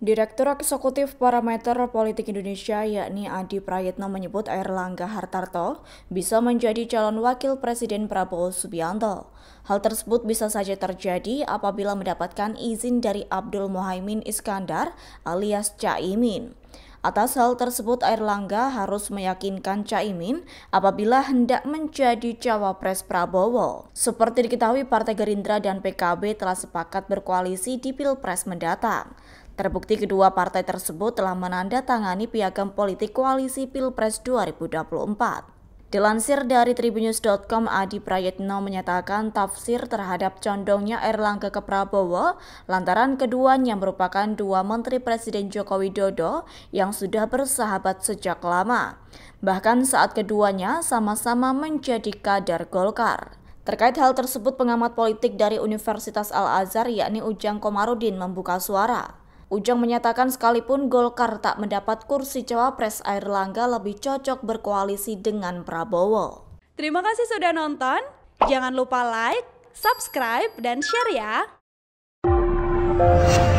Direktur Eksekutif Parameter Politik Indonesia yakni Adi Prayitno menyebut Erlangga Hartarto bisa menjadi calon wakil Presiden Prabowo Subianto. Hal tersebut bisa saja terjadi apabila mendapatkan izin dari Abdul Mohaimin Iskandar alias Caimin. Atas hal tersebut Erlangga harus meyakinkan Caimin apabila hendak menjadi cawapres Prabowo. Seperti diketahui Partai Gerindra dan PKB telah sepakat berkoalisi di Pilpres mendatang. Terbukti kedua partai tersebut telah menandatangani piagam politik koalisi Pilpres 2024. Dilansir dari tribunnews.com, Adi Prayetno menyatakan tafsir terhadap condongnya Erlangga ke Prabowo lantaran keduanya merupakan dua menteri Presiden Joko Widodo yang sudah bersahabat sejak lama. Bahkan saat keduanya sama-sama menjadi kader Golkar. Terkait hal tersebut, pengamat politik dari Universitas Al-Azhar yakni Ujang Komarudin membuka suara. Ujang menyatakan sekalipun Golkar tak mendapat kursi cawapres Air Langga lebih cocok berkoalisi dengan Prabowo. Terima kasih sudah nonton. Jangan lupa like, subscribe, dan share ya.